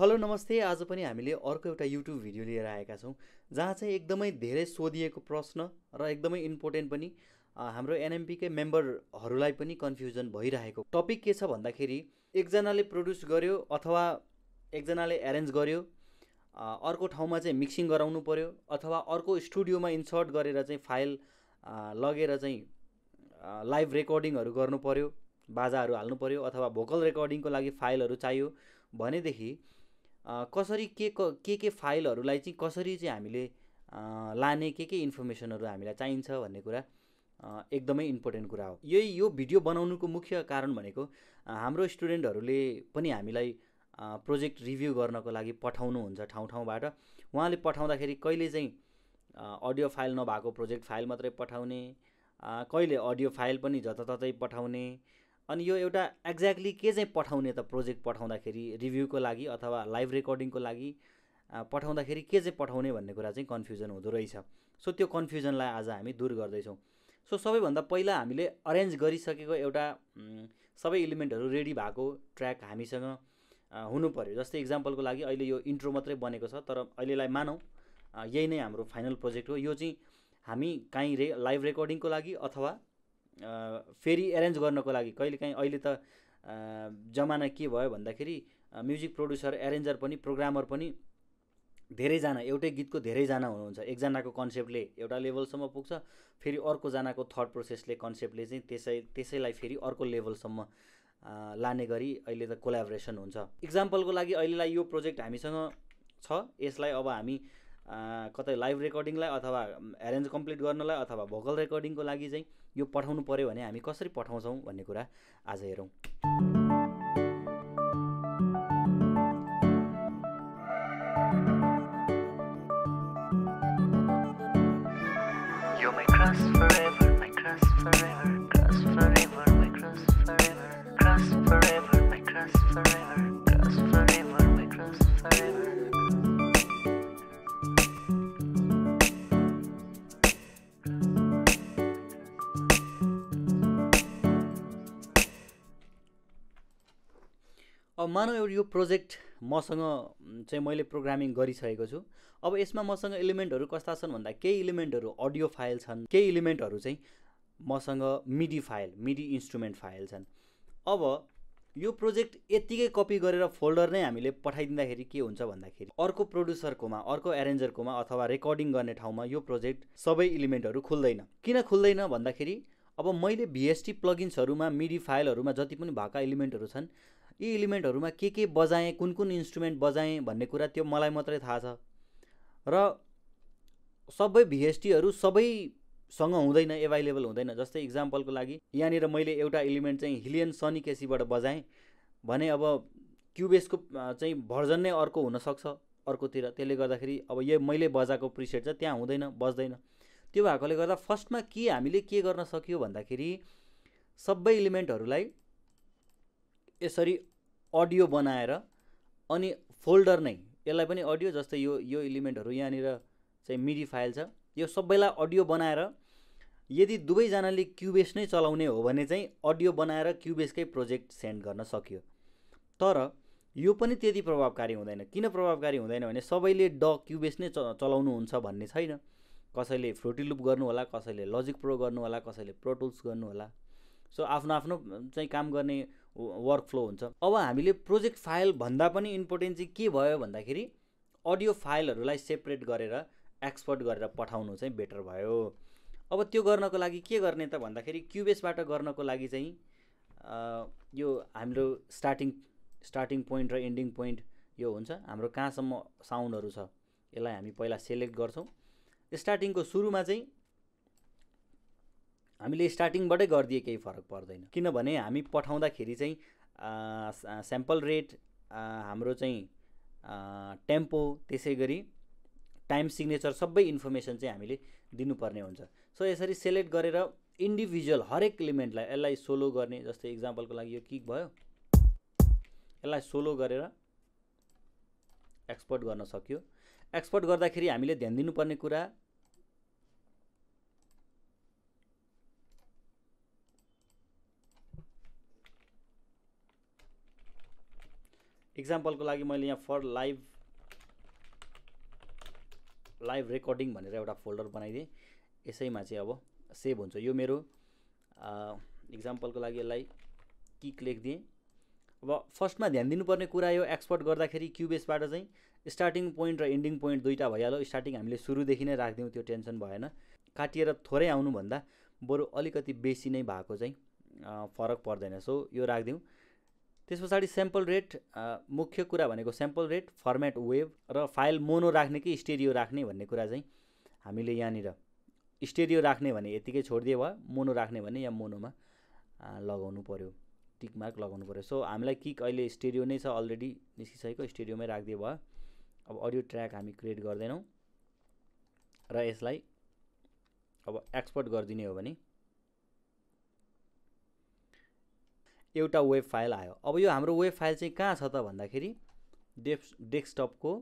hello नमस्ते आज पनि हामीले अर्को एउटा युट्युब भिडियो लिएर आएका छौँ जहाँ चाहिँ एकदमै धेरै सोधिएको प्रश्न र एकदमै इम्पोर्टेन्ट पनि हाम्रो एनएमपीकै मेम्बरहरूलाई पनि कन्फ्युजन भइरहेको टपिक के छ भन्दाखेरि एकजनाले प्रड्युस गर्यो अथवा एकजनाले एरेन्ज गर्यो अर्को ठाउँमा चाहिँ मिक्सिङ गराउनु पऱ्यो अथवा अर्को स्टुडियोमा इन्सर्ट गरेर चाहिँ फाइल लगेर चाहिँ लाइभ रेकर्डिङहरू गर्नु पऱ्यो बाजाहरू हाल्नु पऱ्यो अथवा भोकल रेकर्डिङको लागि फाइलहरू चाहियो भनेदेखि कसरी के के के फाइलहरूलाई चाहिँ कसरी चाहिँ हामीले लाने के के इन्फर्मेसनहरू हामीलाई चाहिन्छ भन्ने कुरा एकदमै इम्पोर्टेन्ट कुरा हो यही यो भिडियो बनाउनुको मुख्य कारण भनेको हाम्रो स्टुडेन्टहरूले पनि हामीलाई प्रोजेक्ट रिभ्यू गर्नको लागि पठाउनुहुन्छ ठाउँ ठाउँबाट उहाँले पठाउँदाखेरि कहिले चाहिँ अडियो फाइल नभएको प्रोजेक्ट फाइल मात्रै पठाउने कहिले अडियो फाइल पनि जताततै पठाउने अनि यो एउटा एक्ज्याक्टली के चाहिँ पठाउने त प्रोजेक्ट पठाउँदाखेरि रिभ्यूको लागि अथवा लाइभ रेकर्डिङको लागि पठाउँदाखेरि के चाहिँ पठाउने भन्ने कुरा चाहिँ कन्फ्युजन हुँदो रहेछ सो त्यो कन्फ्युजनलाई आज हामी दूर गर्दैछौँ सो सबैभन्दा पहिला हामीले अरेन्ज गरिसकेको एउटा सबै इलिमेन्टहरू रेडी भएको ट्र्याक हामीसँग हुनु पऱ्यो जस्तै इक्जाम्पलको लागि अहिले यो इन्ट्रो मात्रै बनेको छ तर अहिलेलाई मानौँ यही नै हाम्रो फाइनल प्रोजेक्ट हो यो चाहिँ हामी काहीँ रे लाइभ रेकर्डिङको लागि अथवा फेरि एरेन्ज गर्नको लागि कहिलेकाहीँ अहिले त जमाना के भयो भन्दाखेरि म्युजिक प्रड्युसर एरेन्जर पनि प्रोग्रामर पनि धेरैजना एउटै गीतको धेरैजना हुनुहुन्छ एकजनाको कन्सेप्टले एउटा लेभलसम्म पुग्छ फेरि अर्कोजनाको थर्ड प्रोसेसले कन्सेप्टले चाहिँ त्यसै त्यसैलाई फेरि अर्को लेभलसम्म लाने गरी अहिले त कोलाबोरेसन हुन्छ इक्जाम्पलको लागि अहिलेलाई यो प्रोजेक्ट हामीसँग छ यसलाई अब हामी कतै लाइभ रेकर्डिङलाई अथवा एरेन्ज कम्प्लिट गर्नलाई अथवा भोकल रेकर्डिङको लागि चाहिँ यो पठाउनु पऱ्यो भने हामी कसरी पठाउँछौँ भन्ने कुरा आज हेरौँ मानव एउटा यो प्रोजेक्ट मसँग चाहिँ मैले प्रोग्रामिङ गरिसकेको छु अब यसमा मसँग इलिमेन्टहरू कस्ता छन् भन्दा केही इलिमेन्टहरू अडियो फाइल छन् केही इलिमेन्टहरू चाहिँ मसँग MIDI file MIDI instrument file छन् अब यो प्रोजेक्ट यत्तिकै कपी गरेर फोल्डर नै हामीले पठाइदिँदाखेरि के हुन्छ भन्दाखेरि अर्को प्रड्युसरकोमा अर्को एरेन्जरकोमा अथवा रेकर्डिङ गर्ने ठाउँमा यो प्रोजेक्ट सबै इलिमेन्टहरू खुल्दैन किन खुल्दैन भन्दाखेरि अब मैले भिएसटी प्लगिन्सहरूमा मिडी फाइलहरूमा जति पनि भएका इलिमेन्टहरू छन् यी इलिमेन्टहरूमा के के बजाएँ कुन कुन इन्स्ट्रुमेन्ट बजाएँ भन्ने कुरा त्यो मलाई मात्रै थाहा छ र सबै भिएसटीहरू सबैसँग हुँदैन एभाइलेबल हुँदैन जस्तै इक्जाम्पलको लागि यहाँनिर मैले एउटा इलिमेन्ट चाहिँ हिलियन सनी केसीबाट बजाएँ भने अब क्युबेसको चाहिँ भर्जन नै अर्को हुनसक्छ अर्कोतिर त्यसले गर्दाखेरि अब यो मैले बजाएको प्रिसेट चाहिँ त्यहाँ हुँदैन बज्दैन त्यो भएकोले गर्दा फर्स्टमा के हामीले के गर्न सक्यो भन्दाखेरि सबै इलिमेन्टहरूलाई यसरी अडियो बनाएर अनि फोल्डर नै यसलाई पनि अडियो जस्तै यो यो इलिमेन्टहरू यहाँनिर चाहिँ मिडी फाइल छ यो सबैलाई अडियो बनाएर यदि दुवैजनाले क्युबेस नै चलाउने हो भने चाहिँ अडियो बनाएर क्युबेसकै प्रोजेक्ट सेन्ड गर्न सकियो तर यो पनि त्यति प्रभावकारी हुँदैन किन प्रभावकारी हुँदैन भने सबैले ड क्युबेस नै च चलाउनुहुन्छ भन्ने छैन कसैले फ्रुटी लुप गर्नुहोला कसैले लजिक प्रो गर्नु होला कसैले प्रोटुल्स गर्नुहोला सो आफ्नो आफ्नो चाहिँ काम गर्ने वर्क फ्लो हुन्छ अब हामीले प्रोजेक्ट फाइल भन्दा पनि इम्पोर्टेन्ट चाहिँ के भयो भन्दाखेरि अडियो फाइलहरूलाई सेपरेट गरेर एक्सपोर्ट गरेर पठाउनु चाहिँ बेटर भयो अब त्यो गर्नको लागि के गर्ने त भन्दाखेरि क्युबेसबाट गर्नको लागि चाहिँ यो हाम्रो स्टार्टिङ स्टार्टिङ पोइन्ट र एन्डिङ पोइन्ट यो हुन्छ हाम्रो कहाँसम्म साउन्डहरू छ यसलाई हामी पहिला सेलेक्ट गर्छौँ स्टार्टिङको सुरुमा चाहिँ हामीले स्टार्टिङबाटै गरिदिए केही फरक पर्दैन किनभने हामी पठाउँदाखेरि चाहिँ स्याम्पल रेट हाम्रो चाहिँ टेम्पो त्यसै गरी टाइम सिग्नेचर सबै इन्फर्मेसन चाहिँ हामीले दिनुपर्ने हुन्छ सो यसरी सेलेक्ट गरेर इन्डिभिजुअल हरेक इलिमेन्टलाई यसलाई सोलो गर्ने जस्तै इक्जाम्पलको लागि यो किक भयो यसलाई सोलो गरेर एक्सपोर्ट गर्न सक्यो एक्सपोर्ट गर्दाखेरि हामीले ध्यान दिनुपर्ने कुरा इक्जाम्पलको लागि मैले यहाँ फर लाइभ लाइभ रेकर्डिङ भनेर एउटा फोल्डर बनाइदिएँ यसैमा चाहिँ अब सेभ हुन्छ यो मेरो इक्जाम्पलको लागि यसलाई किक लेखिदिएँ अब फर्स्टमा ध्यान दिनुपर्ने कुरा यो एक्सपोर्ट गर्दाखेरि क्युबेसबाट चाहिँ स्टार्टिङ पोइन्ट र एन्डिङ पोइन्ट दुइटा भइहाल्यो स्टार्टिङ हामीले सुरुदेखि नै राखिदिउँ त्यो टेन्सन भएन काटिएर थोरै आउनुभन्दा बरु अलिकति बेसी नै भएको चाहिँ फरक पर्दैन सो यो राखिदिउँ त्यस पछाडि स्याम्पल रेट मुख्य कुरा भनेको स्याम्पल रेट फर्मेट वेभ र फाइल मोनो राख्ने कि स्टेरियो राख्ने भन्ने कुरा चाहिँ हामीले यहाँनिर स्टेरियो राख्ने भने यतिकै छोडिदियो भयो मोनो राख्ने भने यहाँ मोनोमा लगाउनु पऱ्यो टिक मार्क लगाउनु पऱ्यो सो हामीलाई किक अहिले स्टेरियो नै छ अलरेडी निस्किसकेको स्टेरियोमै राखिदियो भयो अब अडियो ट्र्याक हामी क्रिएट गर्दैनौँ र यसलाई अब एक्सपोर्ट गरिदिने हो भने एउटा वेब फाइल आयो अब यो हाम्रो वेब फाइल चाहिँ कहाँ छ त भन्दाखेरि डेस् डेस्कटपको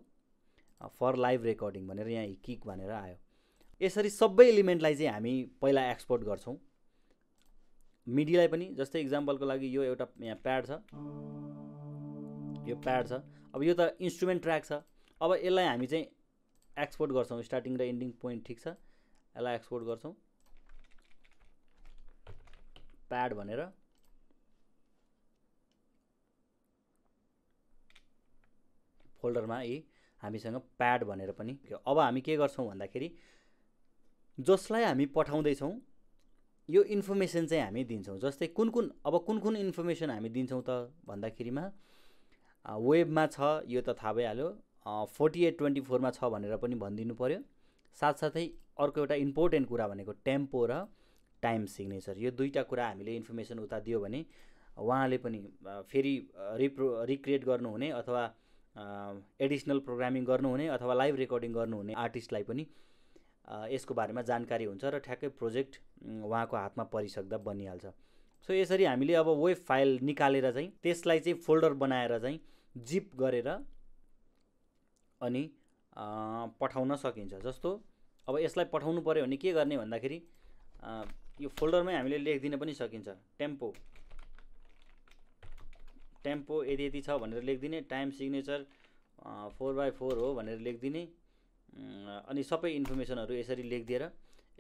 फर लाइभ रेकर्डिङ भनेर यहाँ किक भनेर आयो यसरी सबै इलिमेन्टलाई चाहिँ हामी पहिला एक्सपोर्ट गर्छौँ मिडीलाई पनि जस्तै इक्जाम्पलको लागि यो एउटा यहाँ प्याड छ यो प्याड छ अब यो त इन्स्ट्रुमेन्ट ट्र्याक छ अब यसलाई हामी चाहिँ एक्सपोर्ट गर्छौँ स्टार्टिङ र एन्डिङ पोइन्ट ठिक छ यसलाई एक्सपोर्ट गर्छौँ प्याड भनेर फोल्डरमा यी हामीसँग प्याड भनेर पनि अब हामी के गर्छौँ भन्दाखेरि जसलाई हामी पठाउँदैछौँ यो इन्फर्मेसन चाहिँ हामी दिन्छौँ जस्तै कुन कुन अब कुन कुन इन्फर्मेसन हामी दिन्छौँ त भन्दाखेरिमा वेबमा छ यो त थाहा भइहाल्यो फोर्टी एट ट्वेन्टी फोरमा छ भनेर पनि भनिदिनु पऱ्यो साथसाथै अर्को एउटा इम्पोर्टेन्ट कुरा भनेको टेम्पो र टाइम सिग्नेचर यो दुईवटा कुरा हामीले इन्फर्मेसन उता दियो भने उहाँले पनि फेरि रिप्रो रिक्रिएट गर्नुहुने अथवा एडिसनल प्रोग्रामिङ गर्नुहुने अथवा लाइभ रेकर्डिङ गर्नुहुने आर्टिस्टलाई पनि यसको बारेमा जानकारी हुन्छ र ठ्याक्कै प्रोजेक्ट उहाँको हातमा परिसक्दा बनिहाल्छ सो यसरी हामीले अब वेब फाइल निकालेर चाहिँ त्यसलाई चाहिँ फोल्डर बनाएर चाहिँ जिप गरेर अनि पठाउन सकिन्छ जस्तो अब यसलाई पठाउनु पऱ्यो भने के गर्ने भन्दाखेरि यो फोल्डरमै हामीले लेखिदिन पनि सकिन्छ टेम्पो टेम्पो यति यति छ भनेर लेखिदिने time signature four by four हो भनेर लेखिदिने अनि सबै इन्फर्मेसनहरू यसरी लेखिदिएर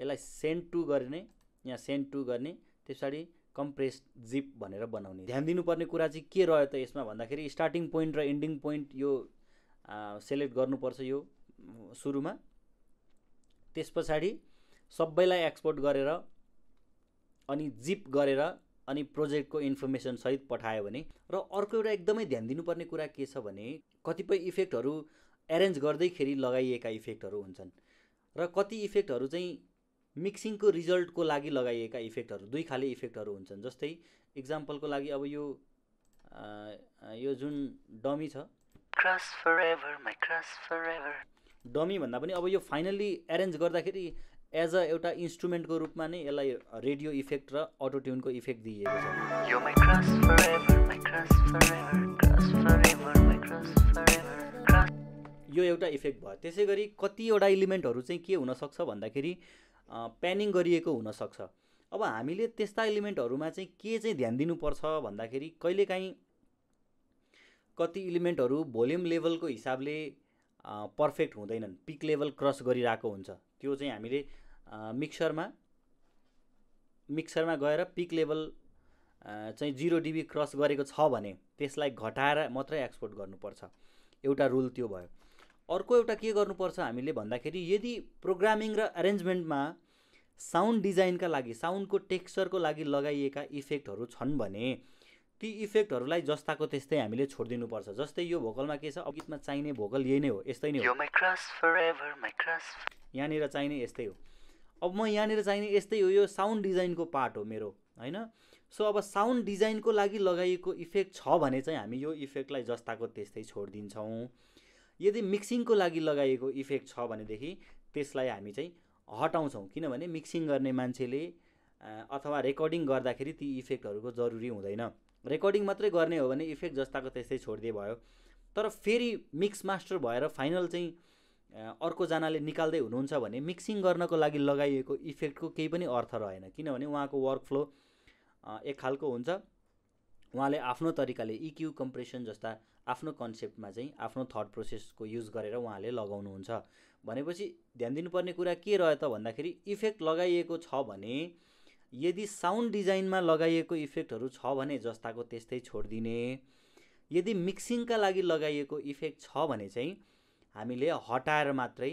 यसलाई सेन्ड टु गर्ने यहाँ सेन्ड टु गर्ने त्यस पछाडि कम्प्रेस जिप भनेर बनाउने ध्यान दिनुपर्ने कुरा चाहिँ के रह्यो त यसमा भन्दाखेरि स्टार्टिङ पोइन्ट र एन्डिङ पोइन्ट यो सेलेक्ट गर्नुपर्छ यो सुरुमा त्यस पछाडि सबैलाई एक्सपोर्ट गरेर अनि जिप गरेर अनि प्रोजेक्टको इन्फर्मेसन सहित पठायो भने र अर्को एउटा एकदमै ध्यान दिनुपर्ने कुरा के छ भने कतिपय इफेक्टहरू एरेन्ज गर्दैखेरि लगाइएका इफेक्टहरू हुन्छन् र कति इफेक्टहरू चाहिँ मिक्सिङको रिजल्टको लागि लगाइएका इफेक्टहरू दुई खाले इफेक्टहरू हुन्छन् जस्तै इक्जाम्पलको लागि अब यो यो जुन डमी छ डमी भन्दा पनि अब यो फाइनल्ली एरेन्ज गर्दाखेरि एज अ एउटा इन्स्ट्रुमेन्टको रूपमा नै यसलाई रेडियो इफेक्ट र अटोट्युनको इफेक्ट दिइएको छ यो एउटा इफेक्ट भयो त्यसै गरी कतिवटा इलिमेन्टहरू चाहिँ के हुनसक्छ भन्दाखेरि प्यानिङ गरिएको हुनसक्छ अब हामीले त्यस्ता इलिमेन्टहरूमा चाहिँ के चाहिँ ध्यान दिनुपर्छ भन्दाखेरि कहिलेकाहीँ कति इलिमेन्टहरू भोल्युम लेभलको हिसाबले पर्फेक्ट हुँदैनन् पिक लेभल क्रस गरिरहेको हुन्छ त्यो चाहिँ हामीले मिक्सरमा मिक्सरमा गएर पिक लेभल चाहिँ जिरो डिबी क्रस गरेको छ भने त्यसलाई घटाएर मात्रै एक्सपोर्ट गर्नुपर्छ एउटा रुल त्यो भयो अर्को एउटा के गर्नुपर्छ हामीले भन्दाखेरि यदि प्रोग्रामिङ र एरेन्जमेन्टमा साउन्ड डिजाइनका लागि साउन्डको टेक्सचरको लागि लगाइएका इफेक्टहरू छन् भने ती इफेक्टहरूलाई जस्ताको त्यस्तै हामीले छोडिदिनुपर्छ जस्तै यो भोकलमा के छ गीतमा चाहिने भोकल यही नै हो यस्तै नै हो यहाँनिर चाहिने यस्तै हो अब म यहाँनिर चाहिने यस्तै हो यो साउन्ड डिजाइनको पार्ट हो मेरो होइन सो अब साउन्ड डिजाइनको लागि लगाइएको इफेक्ट छ भने चाहिँ हामी यो इफेक्टलाई जस्ताको त्यस्तै छोडिदिन्छौँ यदि मिक्सिङको लागि लगाइएको इफेक्ट छ भनेदेखि त्यसलाई हामी चाहिँ हटाउँछौँ किनभने मिक्सिङ गर्ने मान्छेले अथवा रेकर्डिङ गर्दाखेरि ती इफेक्टहरूको जरुरी हुँदैन रेकर्डिङ मात्रै गर्ने हो भने इफेक्ट जस्ताको त्यस्तै छोडिदिए भयो तर फेरि मिक्स मास्टर भएर फाइनल चाहिँ अर्कोजनाले निकाल्दै हुनुहुन्छ भने मिक्सिङ गर्नको लागि लगाइएको इफेक्टको केही पनि अर्थ रहेन किनभने उहाँको वर्क फ्लो एक खालको हुन्छ उहाँले आफ्नो तरिकाले इक्यु e कम्प्रेसन जस्ता आफ्नो कन्सेप्टमा चाहिँ आफ्नो थट प्रोसेसको युज गरेर उहाँले लगाउनुहुन्छ भनेपछि ध्यान दिनुपर्ने कुरा के रह्यो त भन्दाखेरि इफेक्ट लगाइएको छ भने यदि साउन्ड डिजाइनमा लगाइएको इफेक्टहरू छ भने जस्ताको त्यस्तै छोडिदिने यदि मिक्सिङका लागि लगाइएको इफेक्ट छ भने चाहिँ हामीले हटाएर मात्रै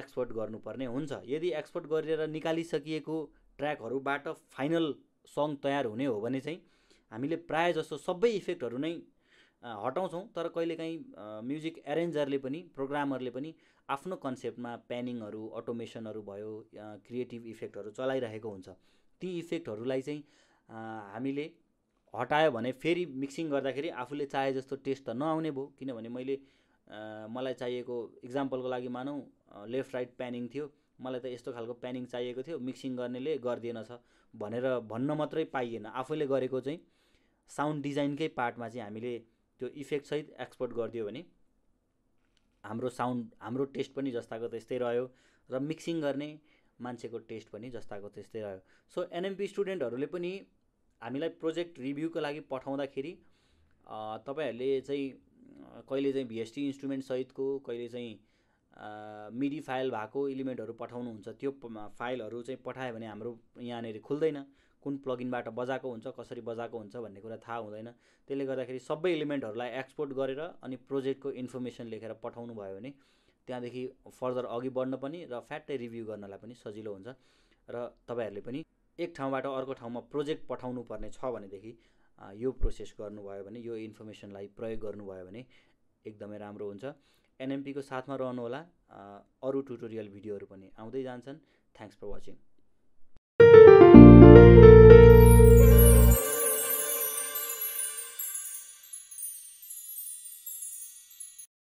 एक्सपोर्ट गर्नुपर्ने हुन्छ यदि एक्सपोर्ट गरेर निकालिसकिएको ट्र्याकहरूबाट फाइनल सङ तयार हुने हो भने चाहिँ हामीले प्रायः जस्तो सबै इफेक्टहरू नै हटाउँछौँ तर कहिलेकाहीँ म्युजिक एरेन्जरले पनि प्रोग्रामरले पनि आफ्नो कन्सेप्टमा प्यानिङहरू अटोमेसनहरू भयो क्रिएटिभ इफेक्टहरू चलाइरहेको हुन्छ ती इफेक्टहरूलाई चाहिँ हामीले हटायो भने फेरि मिक्सिङ गर्दाखेरि आफूले चाहे जस्तो टेस्ट त नआउने भयो किनभने मैले मलाई चाहिएको इक्जाम्पलको लागि मानौँ लेफ्ट राइट प्यानिङ थियो मलाई त यस्तो खालको प्यानिङ चाहिएको थियो मिक्सिङ गर्नेले गरिदिएनछ भनेर भन्न मात्रै पाइएन आफैले गरेको चाहिँ साउन्ड डिजाइनकै पार्टमा चाहिँ हामीले त्यो इफेक्टसहित एक्सपोर्ट गरिदियो भने हाम्रो साउन्ड हाम्रो टेस्ट पनि जस्ताको त्यस्तै रह्यो र मिक्सिङ गर्ने मान्छेको टेस्ट पनि जस्ताको त्यस्तै रह्यो सो एनएमपी स्टुडेन्टहरूले पनि हामीलाई प्रोजेक्ट रिभ्यूको लागि पठाउँदाखेरि तपाईँहरूले चाहिँ कहिले चाहिँ भिएसटी सहितको कहिले चाहिँ मिडी फाइल भएको इलिमेन्टहरू पठाउनुहुन्छ त्यो फाइलहरू चाहिँ पठायो भने हाम्रो यहाँनिर खुल्दैन कुन प्लगइनबाट बजाएको हुन्छ कसरी बजाएको हुन्छ भन्ने कुरा थाहा हुँदैन त्यसले गर्दाखेरि सबै इलिमेन्टहरूलाई एक्सपोर्ट गरेर अनि प्रोजेक्टको इन्फर्मेसन लेखेर पठाउनु भयो भने त्यहाँदेखि फर्दर अघि बढ्न पनि र फ्याट्टै रिभ्यू गर्नलाई पनि सजिलो हुन्छ र तपाईँहरूले पनि एक ठाउँबाट अर्को ठाउँमा प्रोजेक्ट पठाउनु पर्ने छ भनेदेखि यो प्रोसेस गर्नुभयो भने यो इन्फर्मेसनलाई प्रयोग गर्नुभयो भने एकदमै राम्रो हुन्छ एनएमपीको साथमा रहनुहोला अरू ट्युटोरियल भिडियोहरू पनि आउँदै जान्छन् थ्याङ्क्स फर वाचिङ